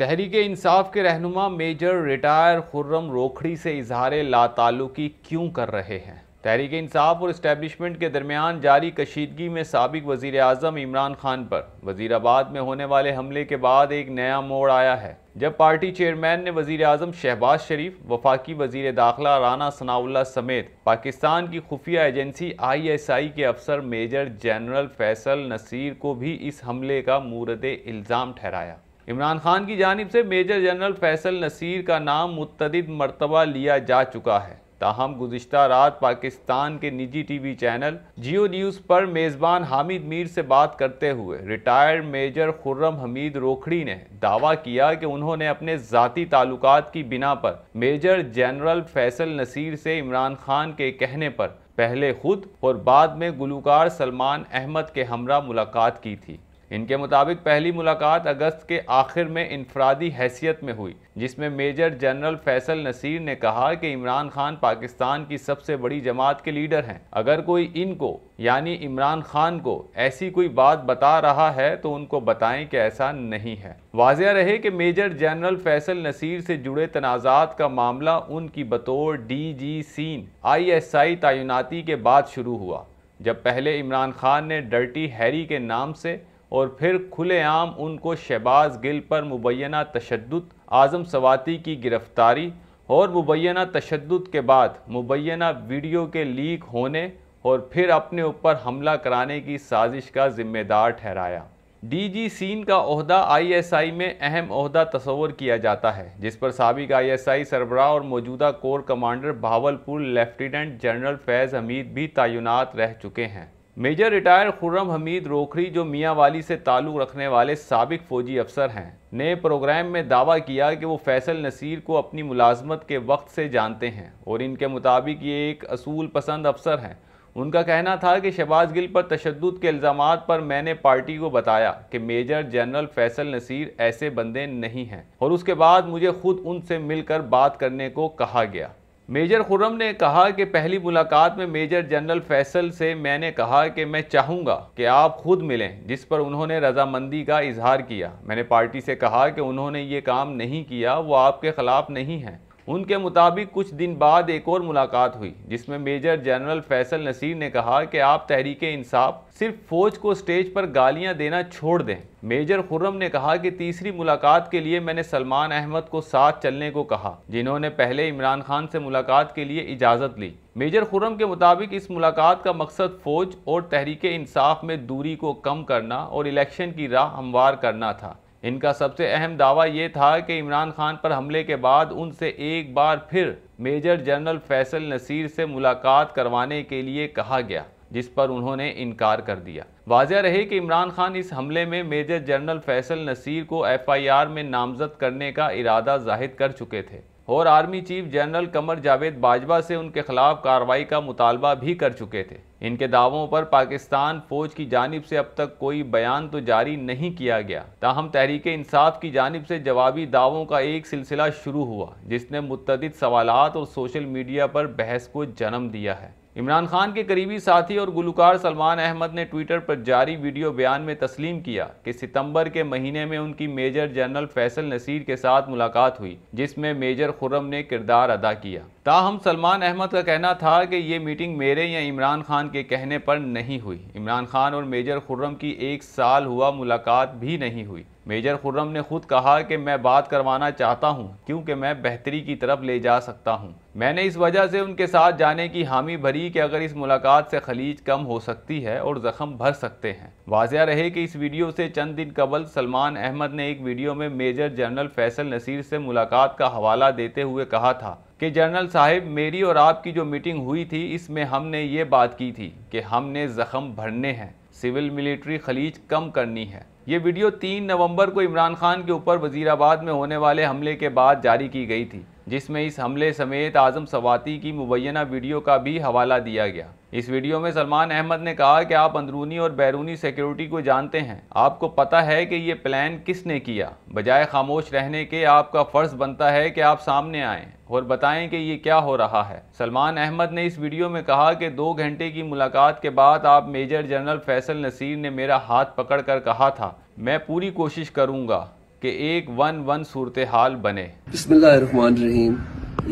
तहरीक इंसाफ के रहनुमा major retire Khurram रोखड़ी से इजहार लातालुकी क्यों कर रहे हैं तहरीक इंसाफ और इस्टेबलिशमेंट के दरमियान जारी कशीदगी में सबक वजीर अजम इमरान खान पर वजीराबाद में होने वाले हमले के बाद एक नया मोड़ आया है जब पार्टी चेयरमैन ने वजीर अजम शहबाज शरीफ वफाकी वजीर दाखिला राना सनाउल्ला समेत पाकिस्तान की खुफिया एजेंसी आई एस आई के अफसर मेजर जनरल फैसल नसीर को भी इस हमले का मूरद इल्ज़ाम ठहराया इमरान खान की जानब से मेजर जनरल फैसल नसीर का नाम मुतद मरतबा लिया जा चुका है ताहम गुजशत रात पाकिस्तान के निजी T V channel Geo news पर मेज़बान हामिद मीर से बात करते हुए रिटायर्ड मेजर खुर्रम हमीद रोखड़ी ने दावा किया कि उन्होंने अपने ज़ाती ताल्लुक की बिना पर मेजर जनरल फैसल नसीर से इमरान खान के कहने पर पहले खुद और बाद में गुलकार सलमान अहमद के हमरा मुलाकात की थी इनके मुताबिक पहली मुलाकात अगस्त के आखिर में इनफरादी हैसियत में हुई जिसमें मेजर जनरल फैसल नसीर ने कहा कि इमरान खान पाकिस्तान की सबसे बड़ी जमात के लीडर हैं अगर कोई इनको यानी इमरान खान को ऐसी कोई बात बता रहा है तो उनको बताएं कि ऐसा नहीं है वाजिया रहे कि मेजर जनरल फैसल नसीर से जुड़े तनाज़ात का मामला उनकी बतौर डी जी सीन आई एस आई तैनाती के बाद शुरू हुआ जब पहले इमरान खान ने डर्टी हैरी के नाम से और फिर खुलेआम उनको शहबाज गिल पर मुबैना तशद आज़म सवाती की गिरफ़्तारी और मुबैना तशद के बाद मुबैना वीडियो के लीक होने और फिर अपने ऊपर हमला कराने की साजिश का ज़िम्मेदार ठहराया डी जी सीन का अहदा आई एस आई में अहम अहदा तस्वर किया जाता है जिस पर सबक आई एस आई सरबराह और मौजूदा core commander Bahawalpur lieutenant general Faiz Hameed भी तैनात रह चुके हैं मेजर रिटायर्ड खुर्रम हमीद रोखरी जो वाली से ताल्लुक़ रखने वाले सबक फ़ौजी अफसर हैं ने प्रोग्राम में दावा किया कि वो फैसल नसीर को अपनी मुलाजमत के वक्त से जानते हैं और इनके मुताबिक ये एक असूल पसंद अफसर हैं उनका कहना था कि शहबाज गिल पर तशद के इल्ज़ाम पर मैंने पार्टी को बताया कि मेजर जनरल फैसल नसीर ऐसे बंदे नहीं हैं और उसके बाद मुझे खुद उनसे मिलकर बात करने को कहा गया मेजर खुर्रम ने कहा कि पहली मुलाकात में मेजर जनरल फैसल से मैंने कहा कि मैं चाहूँगा कि आप खुद मिलें जिस पर उन्होंने रजामंदी का इजहार किया मैंने पार्टी से कहा कि उन्होंने ये काम नहीं किया वो आपके ख़िलाफ़ नहीं है उनके मुताबिक कुछ दिन बाद एक और मुलाकात हुई जिसमें मेजर जनरल फैसल नसीर ने कहा कि आप तहरीक इंसाफ सिर्फ फौज को स्टेज पर गालियां देना छोड़ दें मेजर खुर्रम ने कहा कि तीसरी मुलाकात के लिए मैंने सलमान अहमद को साथ चलने को कहा जिन्होंने पहले इमरान खान से मुलाकात के लिए इजाज़त ली मेजर खुर्रम के मुताबिक इस मुलाकात का मकसद फौज और तहरीक इंसाफ में दूरी को कम करना और इलेक्शन की राह हमवार करना था इनका सबसे अहम दावा ये था कि इमरान खान पर हमले के बाद उनसे एक बार फिर मेजर जनरल फैसल नसीर से मुलाकात करवाने के लिए कहा गया जिस पर उन्होंने इनकार कर दिया वाजह रहे कि इमरान खान इस हमले में मेजर जनरल फैसल नसीर को एफआईआर में नामजद करने का इरादा जाहिर कर चुके थे और army chief general Qamar Javed Bajwa से उनके खिलाफ कार्रवाई का मुतालबा भी कर चुके थे इनके दावों पर पाकिस्तान फौज की जानब से अब तक कोई बयान तो जारी नहीं किया गया ताहम तहरीक इंसाफ की जानब से जवाबी दावों का एक सिलसिला शुरू हुआ जिसने मुतद सवाल और सोशल मीडिया पर बहस को जन्म दिया है इमरान खान के करीबी साथी और गुलकार सलमान अहमद ने ट्विटर पर जारी वीडियो बयान में तस्लीम किया कि सितंबर के महीने में उनकी मेजर जनरल फैसल नसीर के साथ मुलाकात हुई जिसमें मेजर खुर्रम ने किरदार अदा किया ताहम सलमान अहमद का कहना था कि ये मीटिंग मेरे या इमरान खान के कहने पर नहीं हुई इमरान खान और मेजर खुर्रम की एक साल हुआ मुलाकात भी नहीं हुई मेजर खुर्रम ने खुद कहा कि मैं बात करवाना चाहता हूं क्योंकि मैं बेहतरी की तरफ ले जा सकता हूं मैंने इस वजह से उनके साथ जाने की हामी भरी कि अगर इस मुलाकात से खलीज कम हो सकती है और ज़ख्म भर सकते हैं वाजह रहे कि इस वीडियो से चंद दिन कबल सलमान अहमद ने एक वीडियो में मेजर जनरल फैसल नसीर से मुलाकात का हवाला देते हुए कहा था कि जनरल साहब मेरी और आपकी जो मीटिंग हुई थी इसमें हमने ये बात की थी कि हमने जख़्म भरने हैं सिविल मिलिट्री खलीज कम करनी है ये वीडियो तीन नवंबर को इमरान खान के ऊपर वजीराबाद में होने वाले हमले के बाद जारी की गई थी जिसमें इस हमले समेत आज़म सवाती की मुबैना वीडियो का भी हवाला दिया गया इस वीडियो में सलमान अहमद ने कहा कि आप अंदरूनी और बैरूनी सिक्योरिटी को जानते हैं आपको पता है कि ये प्लान किसने किया बजाय खामोश रहने के आपका फ़र्ज़ बनता है कि आप सामने आएँ और बताएं कि ये क्या हो रहा है सलमान अहमद ने इस वीडियो में कहा कि दो घंटे की मुलाकात के बाद आप मेजर जनरल फैसल नसीर ने मेरा हाथ पकड़ कर कहा था मैं पूरी कोशिश करूँगा कि एक वन वन सूरत हाल बने बसमान रहीम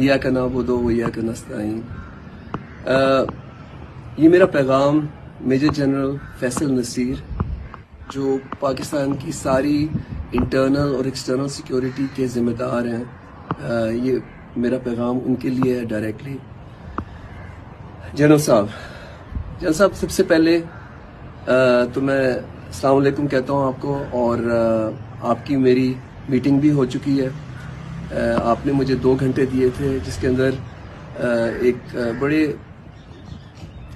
या का नाबो या का ये मेरा पैगाम मेजर जनरल फैसल नसीर जो पाकिस्तान की सारी इंटरनल और एक्सटर्नल सिक्योरिटी के ज़िम्मेदार हैं ये मेरा पैगाम उनके लिए है डायरेक्टली जनरल साहब जनरल साहब सबसे पहले तो मैं अलैक्म कहता हूँ आपको और आपकी मेरी मीटिंग भी हो चुकी है आपने मुझे दो घंटे दिए थे जिसके अंदर एक बड़े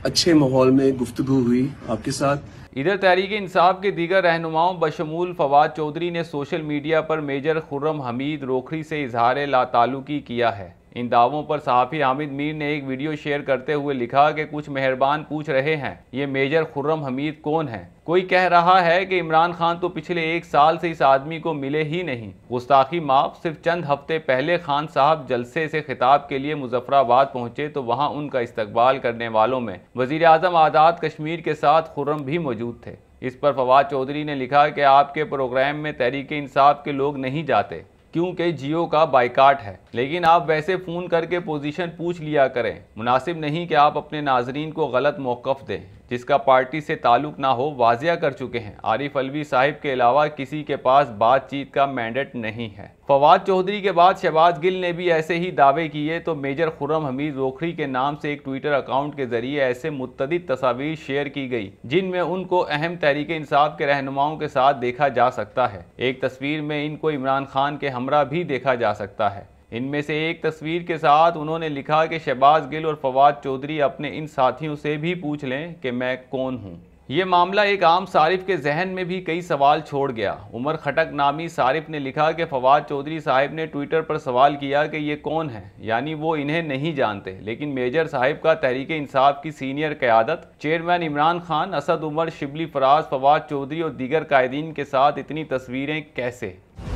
अच्छे माहौल में गुफ्तु हुई आपके साथ इधर तहरीक इंसाफ के दीगर रहनुमाओं बशमूल फवाद चौधरी ने सोशल मीडिया पर मेजर खुर्रम हमीद रोखरी से इजहार लातालुकी किया है इन दावों पर सहाफ़ी हामिद मीर ने एक वीडियो शेयर करते हुए लिखा कि कुछ मेहरबान पूछ रहे हैं ये मेजर खुर्रम हमीद कौन है कोई कह रहा है कि इमरान खान तो पिछले एक साल से इस आदमी को मिले ही नहीं गुस्ताखी माफ सिर्फ चंद हफ्ते पहले खान साहब जलसे से खिताब के लिए मुजफ्फराबाद पहुंचे तो वहां उनका इस्तकबाल करने वालों में वजीर अजम आज़ाद कश्मीर के साथ खुर्रम भी मौजूद थे इस पर फवाद चौधरी ने लिखा कि आपके प्रोग्राम में तहरीक इंसाफ के लोग नहीं जाते क्योंकि जियो का बाइकाट है लेकिन आप वैसे फ़ोन करके पोजीशन पूछ लिया करें मुनासिब नहीं कि आप अपने नाजरीन को गलत मौक़ दें जिसका पार्टी से ताल्लुक ना हो वाजिया कर चुके हैं आरिफ अलवी साहिब के अलावा किसी के पास बातचीत का मैंडेट नहीं है फवाद चौधरी के बाद शहबाज गिल ने भी ऐसे ही दावे किए तो मेजर खुरम हमीद रोखड़ी के नाम से एक ट्विटर अकाउंट के जरिए ऐसे मुतद तस्वीर शेयर की गई जिनमें उनको अहम तहरीक इंसाफ के रहनुमाओं के साथ देखा जा सकता है एक तस्वीर में इनको इमरान खान के हमरा भी देखा जा सकता है इनमें से एक तस्वीर के साथ उन्होंने लिखा कि शहबाज गिल और फवाद चौधरी अपने इन साथियों से भी पूछ लें कि मैं कौन हूँ ये मामला एक आम सारिफ के जहन में भी कई सवाल छोड़ गया उमर खटक नामी सारिफ ने लिखा कि फवाद चौधरी साहिब ने ट्विटर पर सवाल किया कि ये कौन है यानी वो इन्हें नहीं जानते लेकिन मेजर साहिब का तहरीक इंसाफ की सीनियर क्यादत चेयरमैन इमरान खान असद उमर शिबली फराज फवाद चौधरी और दीगर कायदीन के साथ इतनी तस्वीरें कैसे